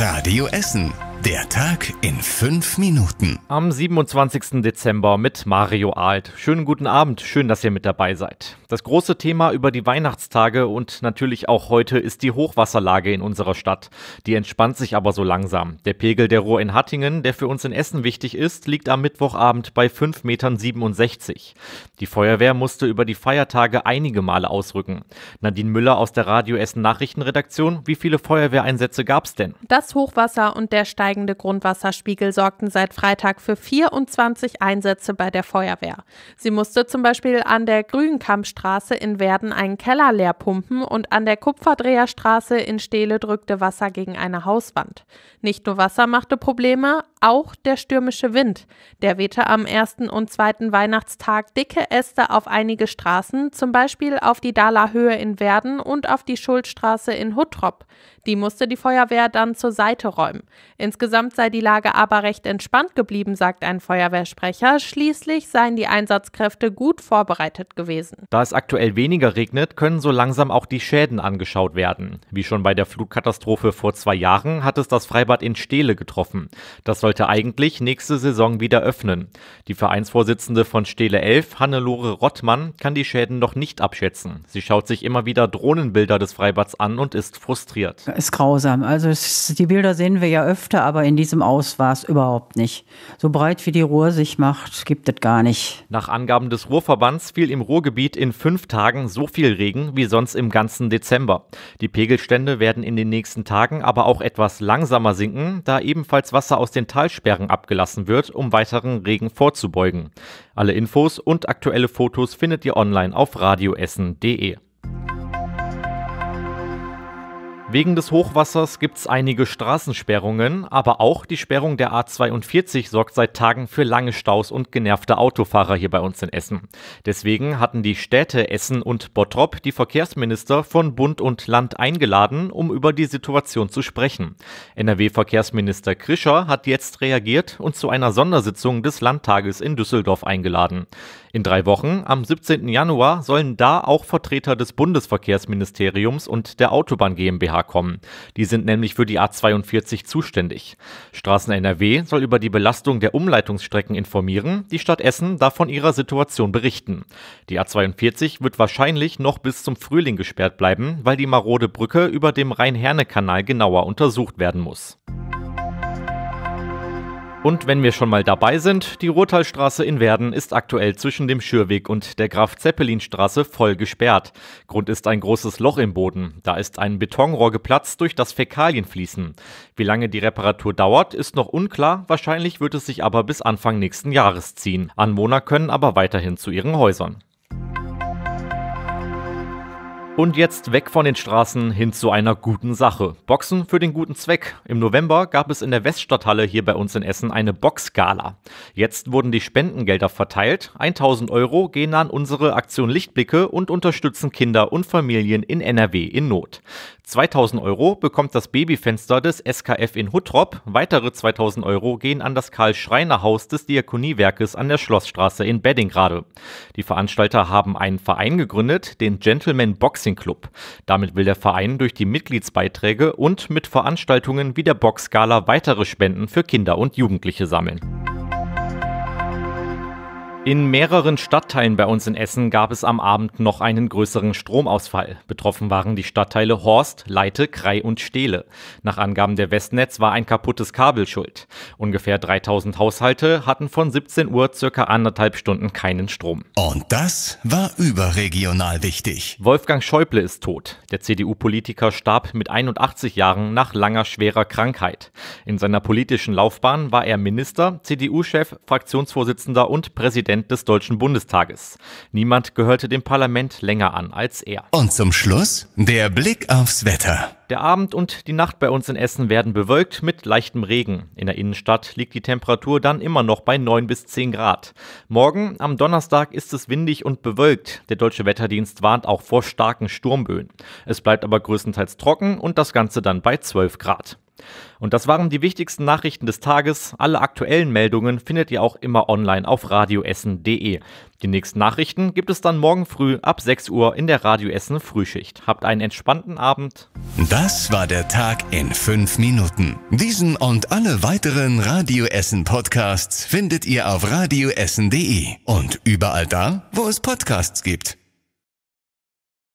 Radio Essen. Der Tag in fünf Minuten. Am 27. Dezember mit Mario Alt. Schönen guten Abend, schön, dass ihr mit dabei seid. Das große Thema über die Weihnachtstage und natürlich auch heute ist die Hochwasserlage in unserer Stadt. Die entspannt sich aber so langsam. Der Pegel der Ruhr in Hattingen, der für uns in Essen wichtig ist, liegt am Mittwochabend bei 5,67 Metern. Die Feuerwehr musste über die Feiertage einige Male ausrücken. Nadine Müller aus der Radio Essen Nachrichtenredaktion, wie viele Feuerwehreinsätze gab es denn? Das Hochwasser und der Stein steigende Grundwasserspiegel sorgten seit Freitag für 24 Einsätze bei der Feuerwehr. Sie musste zum Beispiel an der Grünkampstraße in Werden einen Keller leer pumpen und an der Kupferdreherstraße in Stehle drückte Wasser gegen eine Hauswand. Nicht nur Wasser machte Probleme, auch der stürmische Wind. Der wehte am ersten und zweiten Weihnachtstag dicke Äste auf einige Straßen, zum Beispiel auf die Dala Höhe in Werden und auf die Schuldstraße in Huttrop. Die musste die Feuerwehr dann zur Seite räumen. Insgesamt sei die Lage aber recht entspannt geblieben, sagt ein Feuerwehrsprecher. Schließlich seien die Einsatzkräfte gut vorbereitet gewesen. Da es aktuell weniger regnet, können so langsam auch die Schäden angeschaut werden. Wie schon bei der Flutkatastrophe vor zwei Jahren hat es das Freibad in Stele getroffen. Das soll sollte eigentlich nächste Saison wieder öffnen. Die Vereinsvorsitzende von Stele 11, Hannelore Rottmann, kann die Schäden noch nicht abschätzen. Sie schaut sich immer wieder Drohnenbilder des Freibads an und ist frustriert. Ist grausam. Also es, die Bilder sehen wir ja öfter, aber in diesem Aus war es überhaupt nicht. So breit wie die Ruhr sich macht, gibt es gar nicht. Nach Angaben des Ruhrverbands fiel im Ruhrgebiet in fünf Tagen so viel Regen wie sonst im ganzen Dezember. Die Pegelstände werden in den nächsten Tagen aber auch etwas langsamer sinken, da ebenfalls Wasser aus den Tagen Talsperren abgelassen wird, um weiteren Regen vorzubeugen. Alle Infos und aktuelle Fotos findet ihr online auf radioessen.de. Wegen des Hochwassers gibt es einige Straßensperrungen, aber auch die Sperrung der A42 sorgt seit Tagen für lange Staus und genervte Autofahrer hier bei uns in Essen. Deswegen hatten die Städte Essen und Bottrop die Verkehrsminister von Bund und Land eingeladen, um über die Situation zu sprechen. NRW-Verkehrsminister Krischer hat jetzt reagiert und zu einer Sondersitzung des Landtages in Düsseldorf eingeladen. In drei Wochen, am 17. Januar, sollen da auch Vertreter des Bundesverkehrsministeriums und der Autobahn GmbH kommen. Die sind nämlich für die A42 zuständig. Straßen NRW soll über die Belastung der Umleitungsstrecken informieren, die Stadt Essen darf von ihrer Situation berichten. Die A42 wird wahrscheinlich noch bis zum Frühling gesperrt bleiben, weil die marode Brücke über dem Rhein-Herne-Kanal genauer untersucht werden muss. Und wenn wir schon mal dabei sind, die Ruhrtalstraße in Werden ist aktuell zwischen dem Schürweg und der Graf-Zeppelin-Straße voll gesperrt. Grund ist ein großes Loch im Boden. Da ist ein Betonrohr geplatzt durch das Fäkalienfließen. Wie lange die Reparatur dauert, ist noch unklar. Wahrscheinlich wird es sich aber bis Anfang nächsten Jahres ziehen. Anwohner können aber weiterhin zu ihren Häusern. Und jetzt weg von den Straßen hin zu einer guten Sache. Boxen für den guten Zweck. Im November gab es in der Weststadthalle hier bei uns in Essen eine Boxgala. Jetzt wurden die Spendengelder verteilt. 1000 Euro gehen an unsere Aktion Lichtblicke und unterstützen Kinder und Familien in NRW in Not. 2000 Euro bekommt das Babyfenster des SKF in Huttrop. Weitere 2000 Euro gehen an das Karl-Schreiner-Haus des Diakoniewerkes an der Schlossstraße in Beddingrade. Die Veranstalter haben einen Verein gegründet, den Gentleman Boxing Boxing Club. Damit will der Verein durch die Mitgliedsbeiträge und mit Veranstaltungen wie der Boxgala weitere Spenden für Kinder und Jugendliche sammeln. In mehreren Stadtteilen bei uns in Essen gab es am Abend noch einen größeren Stromausfall. Betroffen waren die Stadtteile Horst, Leite, Krei und Stehle. Nach Angaben der Westnetz war ein kaputtes Kabel schuld. Ungefähr 3000 Haushalte hatten von 17 Uhr circa anderthalb Stunden keinen Strom. Und das war überregional wichtig. Wolfgang Schäuble ist tot. Der CDU-Politiker starb mit 81 Jahren nach langer schwerer Krankheit. In seiner politischen Laufbahn war er Minister, CDU-Chef, Fraktionsvorsitzender und Präsident Präsident des Deutschen Bundestages. Niemand gehörte dem Parlament länger an als er. Und zum Schluss der Blick aufs Wetter. Der Abend und die Nacht bei uns in Essen werden bewölkt mit leichtem Regen. In der Innenstadt liegt die Temperatur dann immer noch bei 9 bis 10 Grad. Morgen am Donnerstag ist es windig und bewölkt. Der deutsche Wetterdienst warnt auch vor starken Sturmböen. Es bleibt aber größtenteils trocken und das Ganze dann bei 12 Grad. Und das waren die wichtigsten Nachrichten des Tages. Alle aktuellen Meldungen findet ihr auch immer online auf radioessen.de. Die nächsten Nachrichten gibt es dann morgen früh ab 6 Uhr in der Radioessen Frühschicht. Habt einen entspannten Abend. Das war der Tag in 5 Minuten. Diesen und alle weiteren Radioessen Podcasts findet ihr auf radioessen.de und überall da, wo es Podcasts gibt.